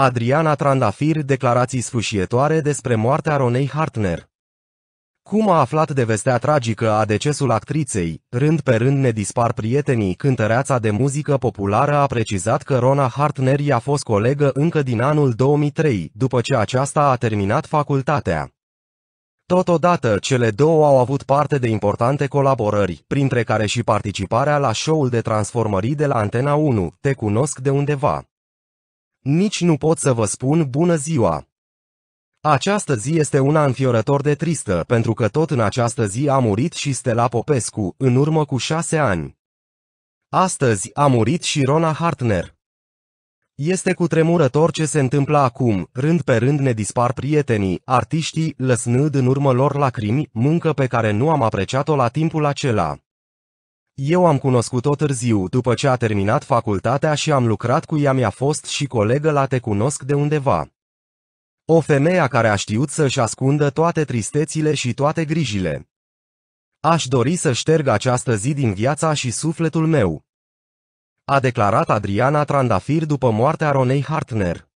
Adriana Trandafir declarații sfâșietoare despre moartea Ronei Hartner. Cum a aflat de vestea tragică a decesul actriței, rând pe rând ne dispar prietenii, cântăreața de muzică populară a precizat că Rona Hartner i-a fost colegă încă din anul 2003, după ce aceasta a terminat facultatea. Totodată, cele două au avut parte de importante colaborări, printre care și participarea la show-ul de transformării de la Antena 1, Te cunosc de undeva nici nu pot să vă spun bună ziua. Această zi este una înfiorător de tristă, pentru că tot în această zi a murit și Stella Popescu, în urmă cu șase ani. Astăzi a murit și Rona Hartner. Este cu tremurător ce se întâmplă acum, rând pe rând ne dispar prietenii, artiștii, lăsnând în urmă lor lacrimi, muncă pe care nu am apreciat-o la timpul acela. Eu am cunoscut-o târziu după ce a terminat facultatea și am lucrat cu ea mi-a fost și colegă la te cunosc de undeva. O femeie care a știut să-și ascundă toate tristețile și toate grijile. Aș dori să șterg această zi din viața și sufletul meu. A declarat Adriana Trandafir după moartea Ronei Hartner.